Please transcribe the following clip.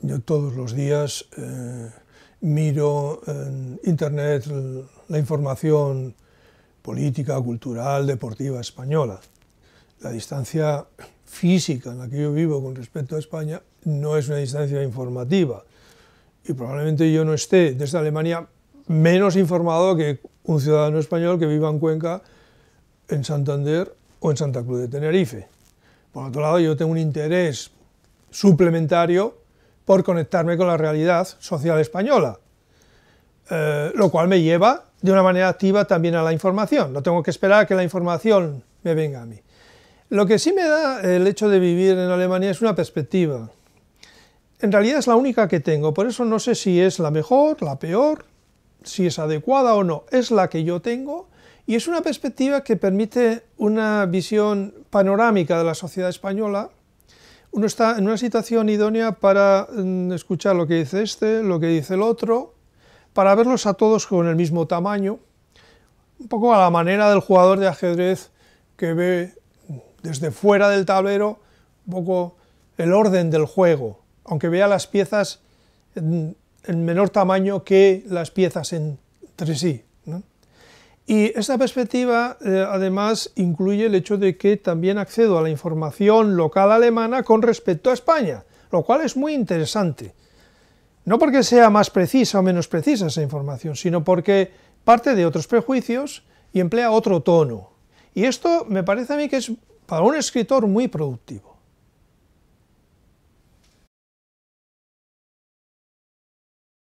yo todos los días eh, miro en internet la información política, cultural, deportiva española. La distancia física en la que yo vivo con respecto a España no es una distancia informativa. Y probablemente yo no esté desde Alemania menos informado que un ciudadano español que viva en Cuenca, en Santander o en Santa Cruz de Tenerife. Por otro lado, yo tengo un interés suplementario por conectarme con la realidad social española, eh, lo cual me lleva de una manera activa también a la información, no tengo que esperar a que la información me venga a mí. Lo que sí me da el hecho de vivir en Alemania es una perspectiva. En realidad es la única que tengo, por eso no sé si es la mejor, la peor, si es adecuada o no, es la que yo tengo y es una perspectiva que permite una visión panorámica de la sociedad española uno está en una situación idónea para mm, escuchar lo que dice este, lo que dice el otro, para verlos a todos con el mismo tamaño, un poco a la manera del jugador de ajedrez que ve desde fuera del tablero un poco el orden del juego, aunque vea las piezas en menor tamaño que las piezas entre sí. Y esta perspectiva eh, además incluye el hecho de que también accedo a la información local alemana con respecto a España, lo cual es muy interesante. No porque sea más precisa o menos precisa esa información, sino porque parte de otros prejuicios y emplea otro tono. Y esto me parece a mí que es para un escritor muy productivo.